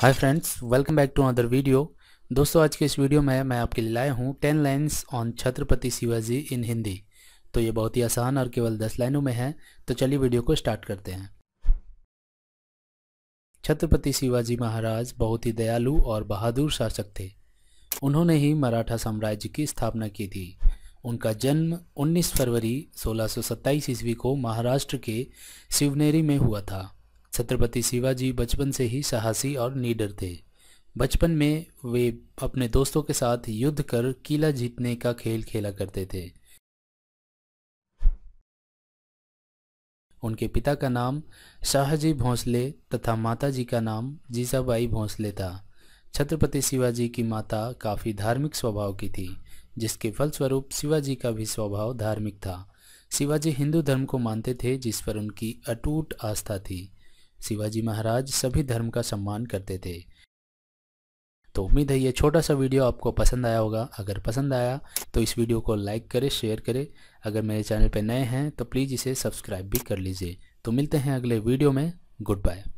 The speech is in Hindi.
hi friends welcome back to other video दोस्तों आज के इस वीडियो में मैं आपके लिए लाया हूँ ten lines on Chhatrapati Shivaji in Hindi तो ये बहुत ही आसान और केवल दस लाइनों में है तो चलिए वीडियो को स्टार्ट करते हैं छत्रपति शिवाजी महाराज बहुत ही दयालु और बहादुर शासक थे उन्होंने ही मराठा साम्राज्य की स्थापना की थी उनका जन्म 19 फरवरी सोलह ईस्वी को महाराष्ट्र के शिवनेरी में हुआ था छत्रपति शिवाजी बचपन से ही साहसी और नीडर थे बचपन में वे अपने दोस्तों के साथ युद्ध कर किला जीतने का खेल खेला करते थे उनके पिता का नाम शाहजी भोंसले तथा माता जी का नाम जीजाबाई भोंसले था छत्रपति शिवाजी की माता काफ़ी धार्मिक स्वभाव की थी जिसके फलस्वरूप शिवाजी का भी स्वभाव धार्मिक था शिवाजी हिंदू धर्म को मानते थे जिस पर उनकी अटूट आस्था थी शिवाजी महाराज सभी धर्म का सम्मान करते थे तो उम्मीद है ये छोटा सा वीडियो आपको पसंद आया होगा अगर पसंद आया तो इस वीडियो को लाइक करें शेयर करें अगर मेरे चैनल पर नए हैं तो प्लीज़ इसे सब्सक्राइब भी कर लीजिए तो मिलते हैं अगले वीडियो में गुड बाय